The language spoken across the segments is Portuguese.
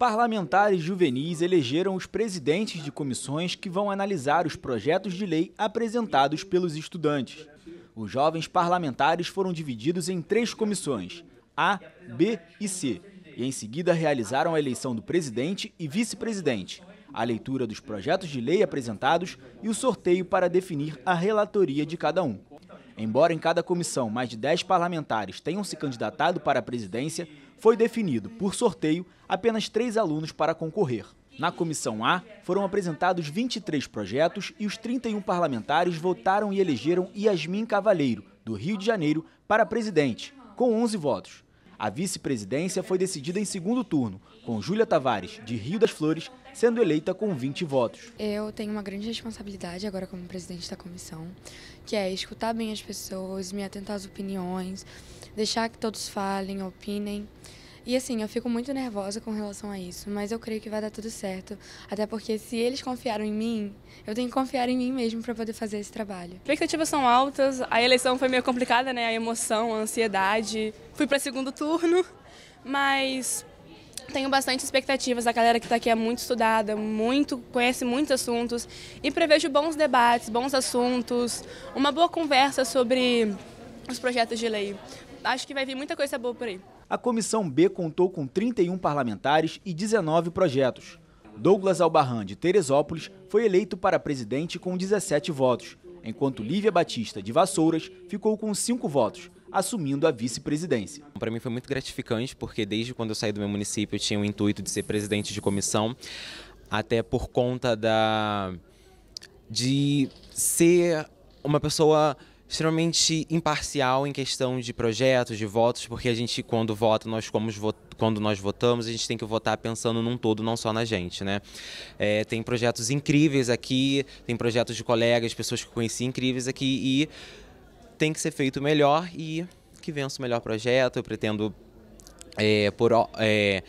Parlamentares juvenis elegeram os presidentes de comissões que vão analisar os projetos de lei apresentados pelos estudantes. Os jovens parlamentares foram divididos em três comissões, A, B e C, e em seguida realizaram a eleição do presidente e vice-presidente, a leitura dos projetos de lei apresentados e o sorteio para definir a relatoria de cada um. Embora em cada comissão mais de 10 parlamentares tenham se candidatado para a presidência, foi definido, por sorteio, apenas três alunos para concorrer. Na comissão A, foram apresentados 23 projetos e os 31 parlamentares votaram e elegeram Yasmin Cavaleiro do Rio de Janeiro, para presidente, com 11 votos. A vice-presidência foi decidida em segundo turno, com Júlia Tavares, de Rio das Flores, sendo eleita com 20 votos. Eu tenho uma grande responsabilidade agora como presidente da comissão, que é escutar bem as pessoas, me atentar às opiniões, deixar que todos falem, opinem e assim, eu fico muito nervosa com relação a isso, mas eu creio que vai dar tudo certo. Até porque se eles confiaram em mim, eu tenho que confiar em mim mesmo para poder fazer esse trabalho. Expectativas são altas, a eleição foi meio complicada, né? A emoção, a ansiedade. Fui para segundo turno, mas tenho bastante expectativas. A galera que está aqui é muito estudada, muito conhece muitos assuntos e prevejo bons debates, bons assuntos, uma boa conversa sobre os projetos de lei. Acho que vai vir muita coisa boa por aí a Comissão B contou com 31 parlamentares e 19 projetos. Douglas Albarran, de Teresópolis, foi eleito para presidente com 17 votos, enquanto Lívia Batista, de Vassouras, ficou com 5 votos, assumindo a vice-presidência. Para mim foi muito gratificante, porque desde quando eu saí do meu município eu tinha o intuito de ser presidente de comissão, até por conta da de ser uma pessoa extremamente imparcial em questão de projetos, de votos, porque a gente, quando vota, nós como quando nós votamos, a gente tem que votar pensando num todo, não só na gente, né? É, tem projetos incríveis aqui, tem projetos de colegas, pessoas que eu conheci incríveis aqui e tem que ser feito melhor e que vença o melhor projeto. Eu pretendo é, por é,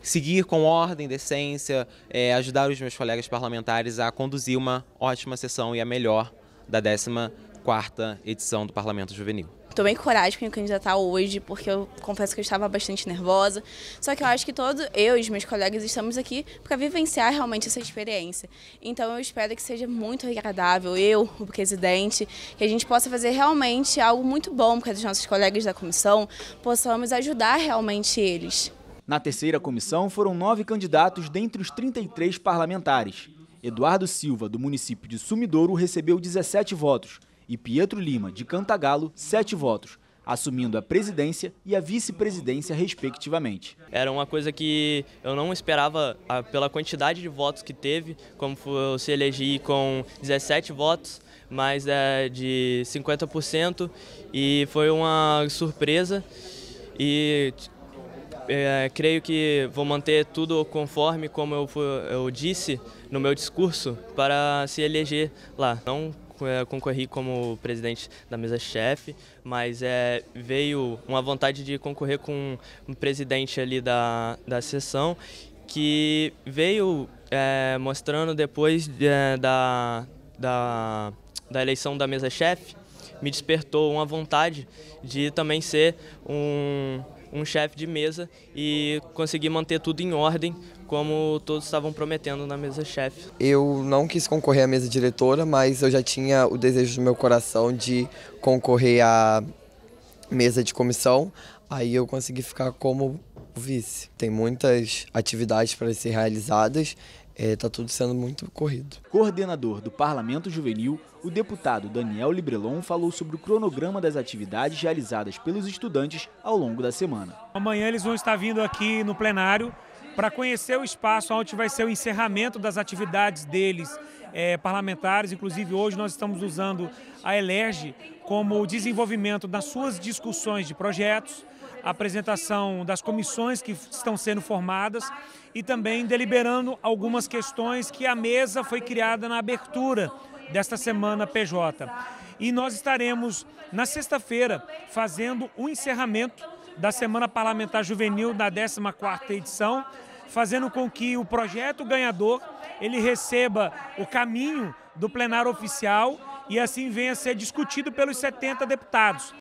seguir com ordem, decência, é, ajudar os meus colegas parlamentares a conduzir uma ótima sessão e a melhor da décima quarta edição do Parlamento Juvenil. Tomei coragem para me candidatar hoje, porque eu confesso que eu estava bastante nervosa. Só que eu acho que todos, eu e os meus colegas, estamos aqui para vivenciar realmente essa experiência. Então eu espero que seja muito agradável, eu, o presidente, que a gente possa fazer realmente algo muito bom para os nossos colegas da comissão, possamos ajudar realmente eles. Na terceira comissão foram nove candidatos dentre os 33 parlamentares. Eduardo Silva, do município de Sumidouro, recebeu 17 votos e Pietro Lima, de Cantagalo, sete votos, assumindo a presidência e a vice-presidência, respectivamente. Era uma coisa que eu não esperava pela quantidade de votos que teve, como eu se elegi com 17 votos, mais é de 50%, e foi uma surpresa. E é, creio que vou manter tudo conforme como eu, eu disse no meu discurso para se eleger lá. Não concorri como presidente da mesa-chefe, mas é, veio uma vontade de concorrer com um presidente ali da, da sessão que veio é, mostrando depois é, da, da, da eleição da mesa-chefe, me despertou uma vontade de também ser um um chefe de mesa e consegui manter tudo em ordem, como todos estavam prometendo na mesa chefe. Eu não quis concorrer à mesa diretora, mas eu já tinha o desejo do meu coração de concorrer à mesa de comissão, aí eu consegui ficar como vice. Tem muitas atividades para ser realizadas está é, tá tudo sendo muito corrido. Coordenador do Parlamento Juvenil, o deputado Daniel Librelon falou sobre o cronograma das atividades realizadas pelos estudantes ao longo da semana. Amanhã eles vão estar vindo aqui no plenário para conhecer o espaço onde vai ser o encerramento das atividades deles é, parlamentares. Inclusive, hoje nós estamos usando a ELERGE como desenvolvimento das suas discussões de projetos a apresentação das comissões que estão sendo formadas e também deliberando algumas questões que a mesa foi criada na abertura desta semana PJ. E nós estaremos na sexta-feira fazendo o encerramento da Semana Parlamentar Juvenil da 14ª edição, fazendo com que o projeto ganhador ele receba o caminho do plenário oficial e assim venha a ser discutido pelos 70 deputados.